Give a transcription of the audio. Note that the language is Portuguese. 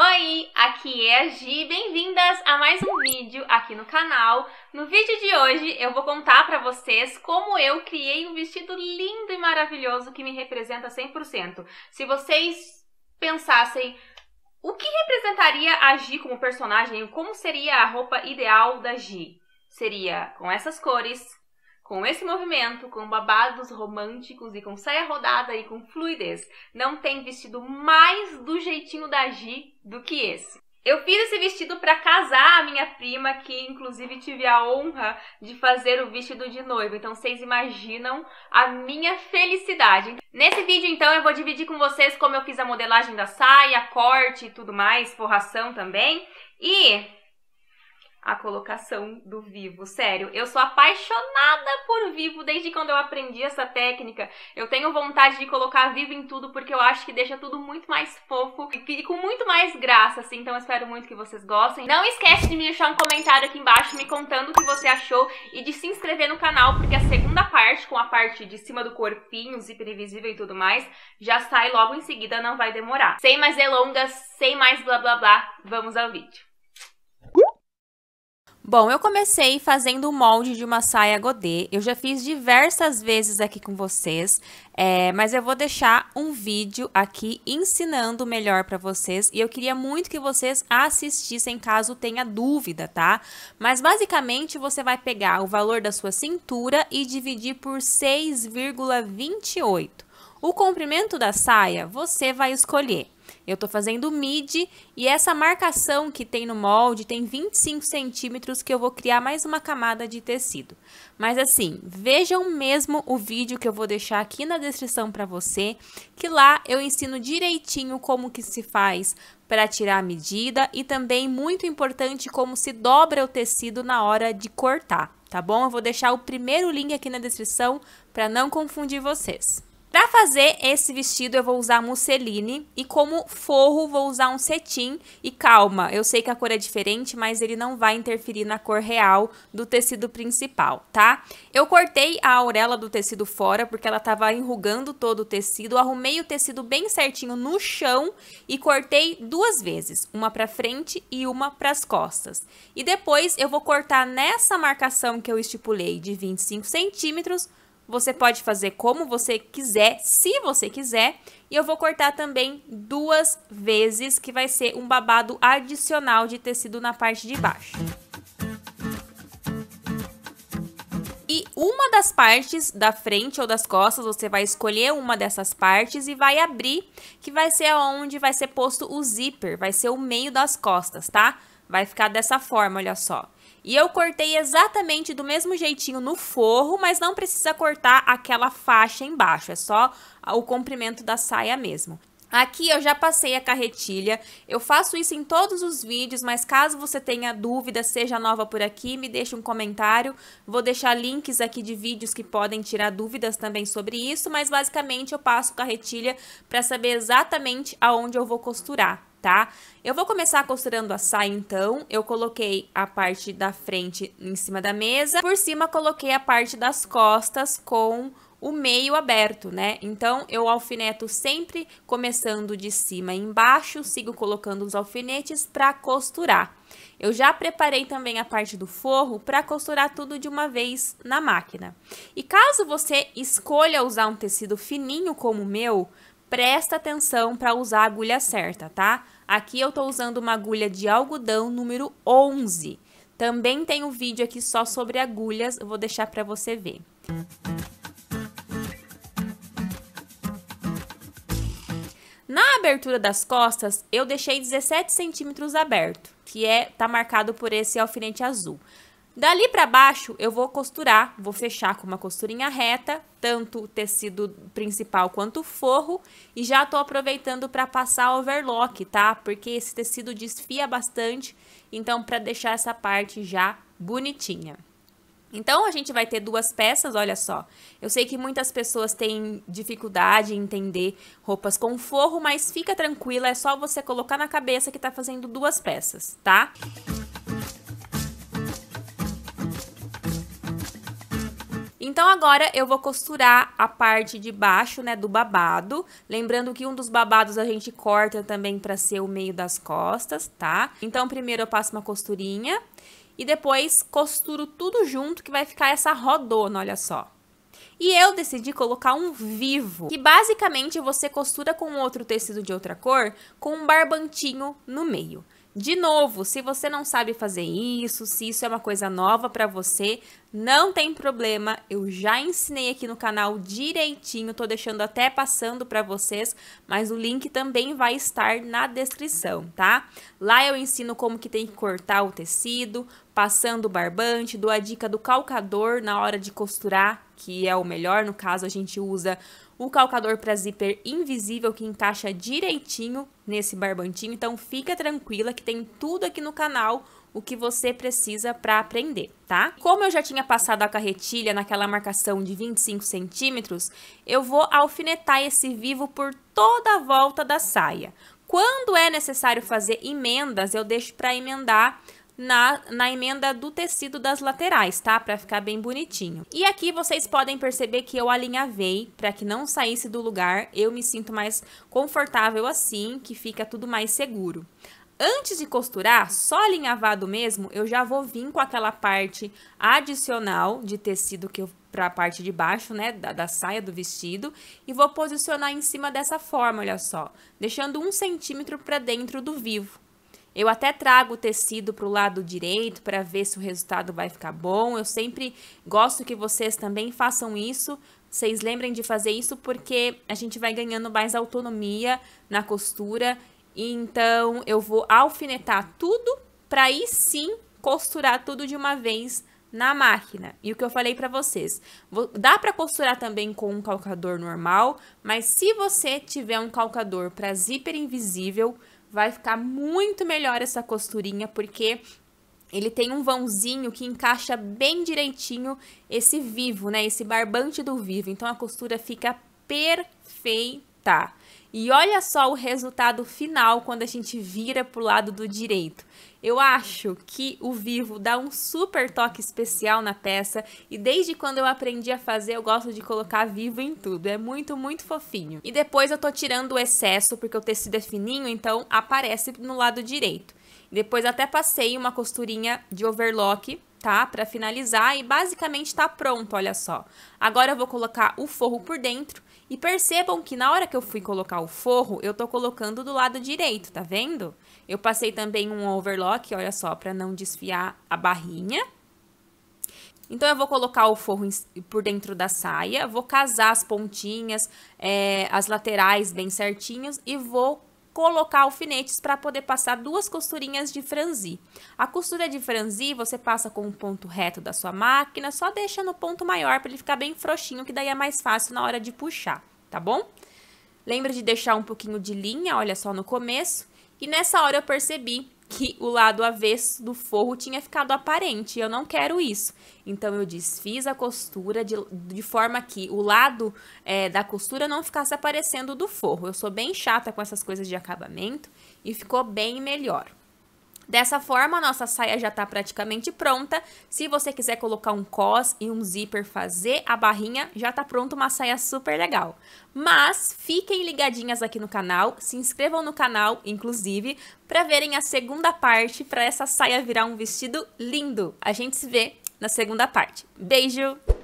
Oi, aqui é a Gi, bem-vindas a mais um vídeo aqui no canal. No vídeo de hoje eu vou contar pra vocês como eu criei um vestido lindo e maravilhoso que me representa 100%. Se vocês pensassem o que representaria a Gi como personagem, como seria a roupa ideal da Gi? Seria com essas cores, com esse movimento, com babados românticos e com saia rodada e com fluidez, não tem vestido mais do jeitinho da Gi do que esse. Eu fiz esse vestido para casar a minha prima, que inclusive tive a honra de fazer o vestido de noiva. Então vocês imaginam a minha felicidade. Nesse vídeo então eu vou dividir com vocês como eu fiz a modelagem da saia, corte e tudo mais, forração também. E a colocação do vivo. Sério, eu sou apaixonada por vivo desde quando eu aprendi essa técnica. Eu tenho vontade de colocar vivo em tudo porque eu acho que deixa tudo muito mais fofo e com muito mais graça, assim. Então eu espero muito que vocês gostem. Não esquece de me deixar um comentário aqui embaixo me contando o que você achou e de se inscrever no canal porque a segunda parte, com a parte de cima do corpinho, zíper invisível e tudo mais, já sai logo em seguida, não vai demorar. Sem mais delongas, sem mais blá blá blá, vamos ao vídeo. Bom, eu comecei fazendo o molde de uma saia godê. Eu já fiz diversas vezes aqui com vocês, é, mas eu vou deixar um vídeo aqui ensinando melhor para vocês e eu queria muito que vocês assistissem caso tenha dúvida, tá? Mas basicamente você vai pegar o valor da sua cintura e dividir por 6,28. O comprimento da saia você vai escolher. Eu tô fazendo mid e essa marcação que tem no molde tem 25 centímetros que eu vou criar mais uma camada de tecido. Mas assim, vejam mesmo o vídeo que eu vou deixar aqui na descrição para você, que lá eu ensino direitinho como que se faz para tirar a medida e também muito importante como se dobra o tecido na hora de cortar, tá bom? Eu vou deixar o primeiro link aqui na descrição para não confundir vocês. Para fazer esse vestido, eu vou usar musseline e como forro, vou usar um cetim. E calma, eu sei que a cor é diferente, mas ele não vai interferir na cor real do tecido principal, tá? Eu cortei a orelha do tecido fora, porque ela tava enrugando todo o tecido. Arrumei o tecido bem certinho no chão e cortei duas vezes, uma para frente e uma para as costas. E depois eu vou cortar nessa marcação que eu estipulei de 25 centímetros você pode fazer como você quiser, se você quiser. E eu vou cortar também duas vezes, que vai ser um babado adicional de tecido na parte de baixo. E uma das partes da frente ou das costas, você vai escolher uma dessas partes e vai abrir, que vai ser onde vai ser posto o zíper, vai ser o meio das costas, tá? Vai ficar dessa forma, olha só. E eu cortei exatamente do mesmo jeitinho no forro, mas não precisa cortar aquela faixa embaixo, é só o comprimento da saia mesmo. Aqui eu já passei a carretilha, eu faço isso em todos os vídeos, mas caso você tenha dúvida, seja nova por aqui, me deixe um comentário, vou deixar links aqui de vídeos que podem tirar dúvidas também sobre isso, mas basicamente eu passo carretilha para saber exatamente aonde eu vou costurar tá? Eu vou começar costurando a saia, então. Eu coloquei a parte da frente em cima da mesa. Por cima, coloquei a parte das costas com o meio aberto, né? Então, eu alfineto sempre começando de cima e embaixo, sigo colocando os alfinetes para costurar. Eu já preparei também a parte do forro para costurar tudo de uma vez na máquina. E caso você escolha usar um tecido fininho como o meu, presta atenção para usar a agulha certa, tá? Aqui eu tô usando uma agulha de algodão número 11. Também tem um vídeo aqui só sobre agulhas, eu vou deixar para você ver. Na abertura das costas, eu deixei 17 centímetros aberto, que é tá marcado por esse alfinete azul. Dali para baixo, eu vou costurar, vou fechar com uma costurinha reta, tanto o tecido principal quanto o forro, e já tô aproveitando para passar overlock, tá? Porque esse tecido desfia bastante, então para deixar essa parte já bonitinha. Então, a gente vai ter duas peças, olha só. Eu sei que muitas pessoas têm dificuldade em entender roupas com forro, mas fica tranquila, é só você colocar na cabeça que tá fazendo duas peças, tá? Então agora eu vou costurar a parte de baixo, né, do babado. Lembrando que um dos babados a gente corta também para ser o meio das costas, tá? Então primeiro eu passo uma costurinha e depois costuro tudo junto que vai ficar essa rodona, olha só. E eu decidi colocar um vivo, que basicamente você costura com outro tecido de outra cor com um barbantinho no meio. De novo, se você não sabe fazer isso, se isso é uma coisa nova para você, não tem problema, eu já ensinei aqui no canal direitinho, tô deixando até passando para vocês, mas o link também vai estar na descrição, tá? Lá eu ensino como que tem que cortar o tecido, passando o barbante, dou a dica do calcador na hora de costurar, que é o melhor, no caso a gente usa o calcador para zíper invisível que encaixa direitinho nesse barbantinho, então fica tranquila que tem tudo aqui no canal o que você precisa para aprender, tá? Como eu já tinha passado a carretilha naquela marcação de 25 centímetros, eu vou alfinetar esse vivo por toda a volta da saia. Quando é necessário fazer emendas, eu deixo para emendar na, na emenda do tecido das laterais, tá? Pra ficar bem bonitinho. E aqui vocês podem perceber que eu alinhavei para que não saísse do lugar. Eu me sinto mais confortável assim, que fica tudo mais seguro. Antes de costurar, só alinhavado mesmo, eu já vou vir com aquela parte adicional de tecido que eu para a parte de baixo, né, da, da, saia do vestido, e vou posicionar em cima dessa forma, olha só, deixando um centímetro para dentro do vivo. Eu até trago o tecido para o lado direito para ver se o resultado vai ficar bom. Eu sempre gosto que vocês também façam isso. Vocês lembrem de fazer isso porque a gente vai ganhando mais autonomia na costura. Então, eu vou alfinetar tudo para aí sim costurar tudo de uma vez na máquina. E o que eu falei para vocês, dá para costurar também com um calcador normal, mas se você tiver um calcador para zíper invisível, vai ficar muito melhor essa costurinha, porque ele tem um vãozinho que encaixa bem direitinho esse vivo, né? Esse barbante do vivo. Então a costura fica perfeita. E olha só o resultado final quando a gente vira pro lado do direito. Eu acho que o vivo dá um super toque especial na peça e desde quando eu aprendi a fazer, eu gosto de colocar vivo em tudo. É muito, muito fofinho. E depois eu tô tirando o excesso, porque o tecido é fininho, então aparece no lado direito. Depois até passei uma costurinha de overlock tá? Para finalizar e basicamente está pronto, olha só. Agora eu vou colocar o forro por dentro e percebam que na hora que eu fui colocar o forro, eu tô colocando do lado direito, tá vendo? Eu passei também um overlock, olha só, para não desfiar a barrinha. Então, eu vou colocar o forro por dentro da saia, vou casar as pontinhas, é, as laterais bem certinhas e vou colocar alfinetes para poder passar duas costurinhas de franzi. A costura de franzi você passa com o um ponto reto da sua máquina, só deixa no ponto maior para ele ficar bem frouxinho, que daí é mais fácil na hora de puxar, tá bom? Lembra de deixar um pouquinho de linha, olha só no começo. E nessa hora eu percebi que o lado avesso do forro tinha ficado aparente. Eu não quero isso. Então, eu desfiz a costura de, de forma que o lado é, da costura não ficasse aparecendo do forro. Eu sou bem chata com essas coisas de acabamento e ficou bem melhor. Dessa forma, a nossa saia já está praticamente pronta. Se você quiser colocar um cos e um zíper, fazer a barrinha, já está pronta uma saia super legal. Mas fiquem ligadinhas aqui no canal, se inscrevam no canal, inclusive, para verem a segunda parte para essa saia virar um vestido lindo. A gente se vê na segunda parte. Beijo!